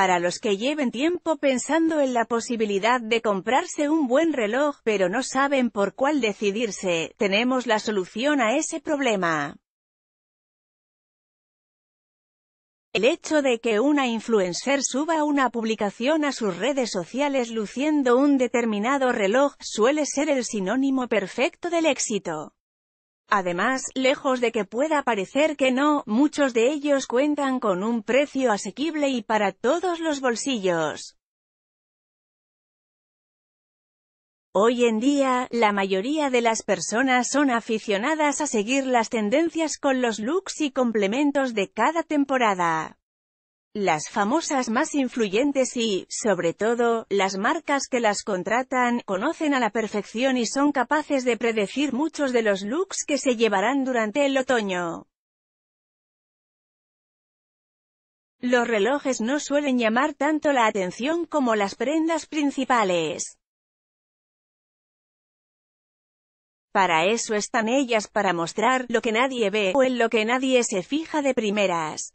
para los que lleven tiempo pensando en la posibilidad de comprarse un buen reloj, pero no saben por cuál decidirse, tenemos la solución a ese problema. El hecho de que una influencer suba una publicación a sus redes sociales luciendo un determinado reloj, suele ser el sinónimo perfecto del éxito. Además, lejos de que pueda parecer que no, muchos de ellos cuentan con un precio asequible y para todos los bolsillos. Hoy en día, la mayoría de las personas son aficionadas a seguir las tendencias con los looks y complementos de cada temporada. Las famosas más influyentes y, sobre todo, las marcas que las contratan, conocen a la perfección y son capaces de predecir muchos de los looks que se llevarán durante el otoño. Los relojes no suelen llamar tanto la atención como las prendas principales. Para eso están ellas para mostrar lo que nadie ve o en lo que nadie se fija de primeras.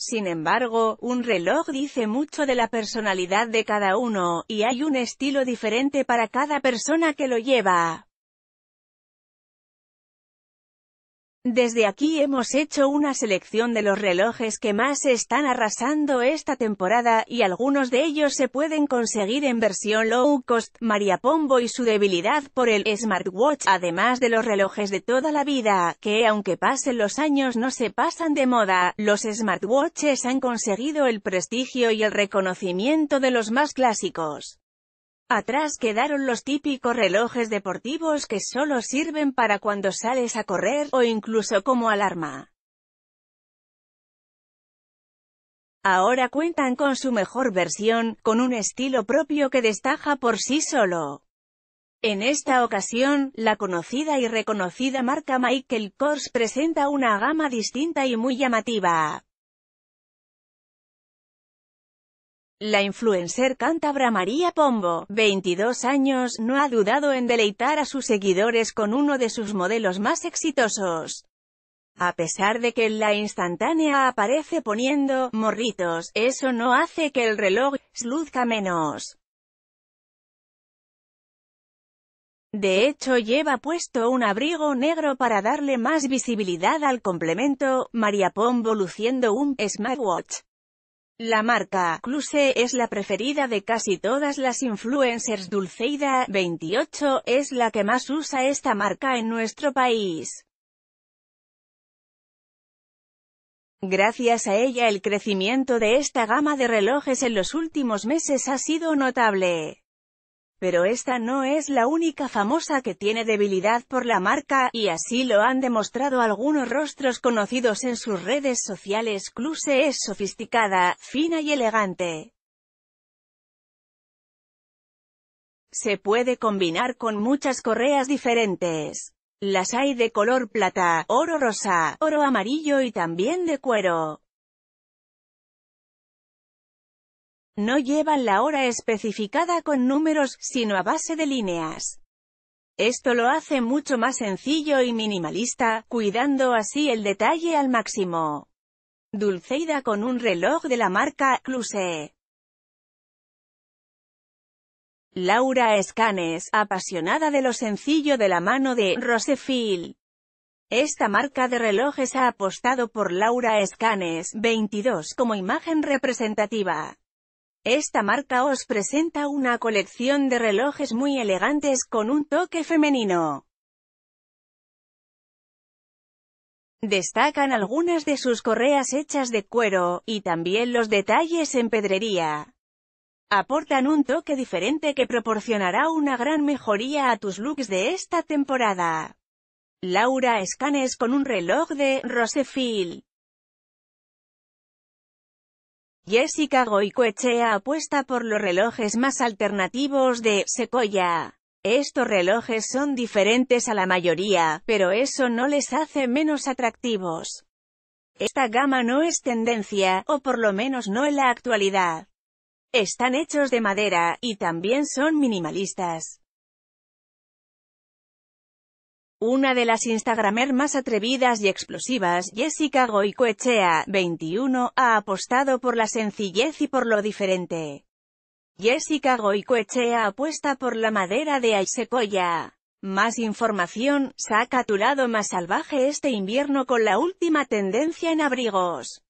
Sin embargo, un reloj dice mucho de la personalidad de cada uno, y hay un estilo diferente para cada persona que lo lleva. Desde aquí hemos hecho una selección de los relojes que más están arrasando esta temporada, y algunos de ellos se pueden conseguir en versión low cost. maria Pombo y su debilidad por el smartwatch, además de los relojes de toda la vida, que aunque pasen los años no se pasan de moda, los smartwatches han conseguido el prestigio y el reconocimiento de los más clásicos. Atrás quedaron los típicos relojes deportivos que solo sirven para cuando sales a correr, o incluso como alarma. Ahora cuentan con su mejor versión, con un estilo propio que destaja por sí solo. En esta ocasión, la conocida y reconocida marca Michael Kors presenta una gama distinta y muy llamativa. La influencer cántabra María Pombo, 22 años, no ha dudado en deleitar a sus seguidores con uno de sus modelos más exitosos. A pesar de que en la instantánea aparece poniendo «morritos», eso no hace que el reloj luzca menos. De hecho lleva puesto un abrigo negro para darle más visibilidad al complemento, María Pombo luciendo un «smartwatch». La marca Cluse es la preferida de casi todas las influencers. Dulceida, 28, es la que más usa esta marca en nuestro país. Gracias a ella el crecimiento de esta gama de relojes en los últimos meses ha sido notable. Pero esta no es la única famosa que tiene debilidad por la marca, y así lo han demostrado algunos rostros conocidos en sus redes sociales. Cluse es sofisticada, fina y elegante. Se puede combinar con muchas correas diferentes. Las hay de color plata, oro rosa, oro amarillo y también de cuero. No llevan la hora especificada con números, sino a base de líneas. Esto lo hace mucho más sencillo y minimalista, cuidando así el detalle al máximo. Dulceida con un reloj de la marca Cluse. Laura Escanes, apasionada de lo sencillo de la mano de Rosefield. Esta marca de relojes ha apostado por Laura Escanes 22 como imagen representativa. Esta marca os presenta una colección de relojes muy elegantes con un toque femenino. Destacan algunas de sus correas hechas de cuero, y también los detalles en pedrería. Aportan un toque diferente que proporcionará una gran mejoría a tus looks de esta temporada. Laura Scanes con un reloj de Rosefield. Jessica Goicoechea apuesta por los relojes más alternativos de Sequoia. Estos relojes son diferentes a la mayoría, pero eso no les hace menos atractivos. Esta gama no es tendencia, o por lo menos no en la actualidad. Están hechos de madera, y también son minimalistas. Una de las Instagramer más atrevidas y explosivas, Jessica Goicoechea, 21, ha apostado por la sencillez y por lo diferente. Jessica Goicoechea apuesta por la madera de Aisecoya. Más información, saca tu lado más salvaje este invierno con la última tendencia en abrigos.